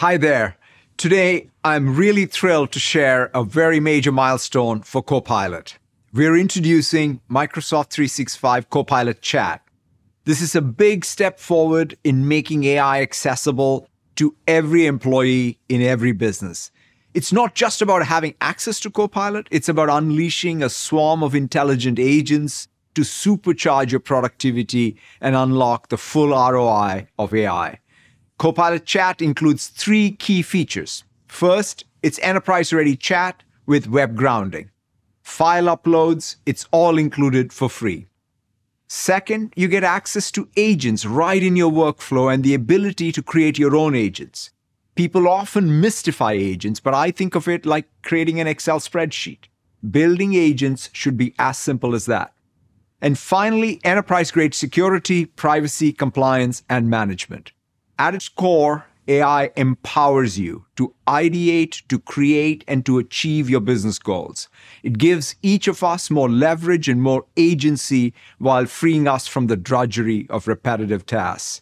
Hi there. Today, I'm really thrilled to share a very major milestone for Copilot. We're introducing Microsoft 365 Copilot Chat. This is a big step forward in making AI accessible to every employee in every business. It's not just about having access to Copilot, it's about unleashing a swarm of intelligent agents to supercharge your productivity and unlock the full ROI of AI. Copilot Chat includes three key features. First, it's enterprise ready chat with web grounding. File uploads, it's all included for free. Second, you get access to agents right in your workflow and the ability to create your own agents. People often mystify agents, but I think of it like creating an Excel spreadsheet. Building agents should be as simple as that. And finally, enterprise grade security, privacy, compliance, and management. At its core, AI empowers you to ideate, to create, and to achieve your business goals. It gives each of us more leverage and more agency while freeing us from the drudgery of repetitive tasks.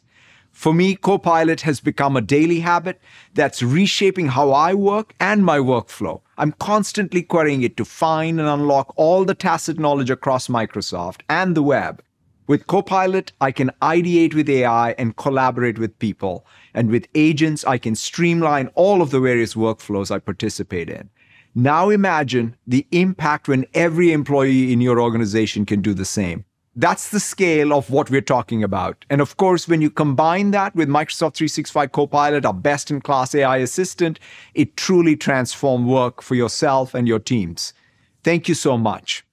For me, Copilot has become a daily habit that's reshaping how I work and my workflow. I'm constantly querying it to find and unlock all the tacit knowledge across Microsoft and the web with Copilot, I can ideate with AI and collaborate with people. And with agents, I can streamline all of the various workflows I participate in. Now imagine the impact when every employee in your organization can do the same. That's the scale of what we're talking about. And of course, when you combine that with Microsoft 365 Copilot, our best in class AI assistant, it truly transforms work for yourself and your teams. Thank you so much.